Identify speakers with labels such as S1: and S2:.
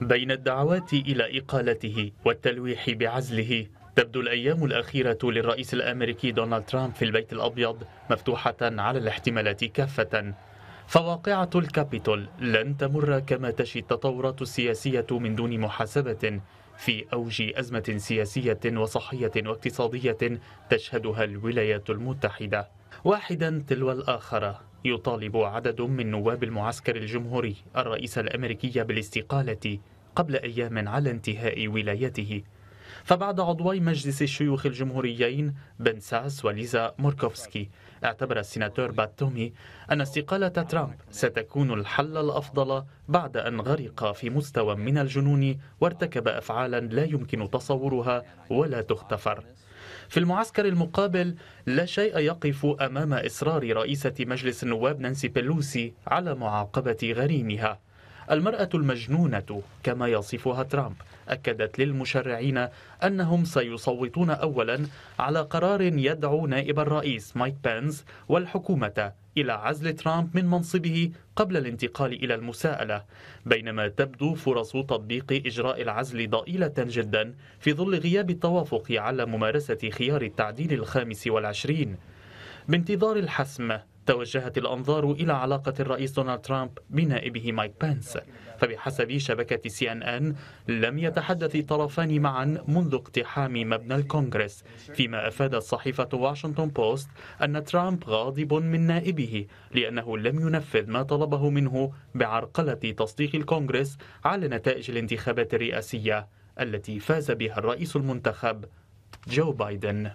S1: بين الدعوات إلى إقالته والتلويح بعزله تبدو الأيام الأخيرة للرئيس الأمريكي دونالد ترامب في البيت الأبيض مفتوحة على الاحتمالات كافة فواقعة الكابيتول لن تمر كما تشي التطورات السياسية من دون محاسبة في أوج أزمة سياسية وصحية واقتصادية تشهدها الولايات المتحدة واحدا تلو الاخر يطالب عدد من نواب المعسكر الجمهوري الرئيس الأمريكي بالاستقالة قبل أيام على انتهاء ولايته فبعد عضوي مجلس الشيوخ الجمهوريين بن ساس وليزا موركوفسكي اعتبر السيناتور باتومي أن استقالة ترامب ستكون الحل الأفضل بعد أن غرق في مستوى من الجنون وارتكب أفعالا لا يمكن تصورها ولا تختفر في المعسكر المقابل لا شيء يقف أمام إصرار رئيسة مجلس النواب نانسي بيلوسي على معاقبة غريمها المرأة المجنونة كما يصفها ترامب أكدت للمشرعين أنهم سيصوتون أولا على قرار يدعو نائب الرئيس مايك بينز والحكومة إلى عزل ترامب من منصبه قبل الانتقال إلى المساءلة بينما تبدو فرص تطبيق إجراء العزل ضئيلة جدا في ظل غياب التوافق على ممارسة خيار التعديل الخامس والعشرين بانتظار الحسم توجهت الأنظار إلى علاقة الرئيس دونالد ترامب بنائبه مايك بنس فبحسب شبكة سي ان ان لم يتحدث الطرفان معا منذ اقتحام مبنى الكونغرس فيما أفادت صحيفة واشنطن بوست أن ترامب غاضب من نائبه لأنه لم ينفذ ما طلبه منه بعرقلة تصديق الكونغرس على نتائج الانتخابات الرئاسية التي فاز بها الرئيس المنتخب جو بايدن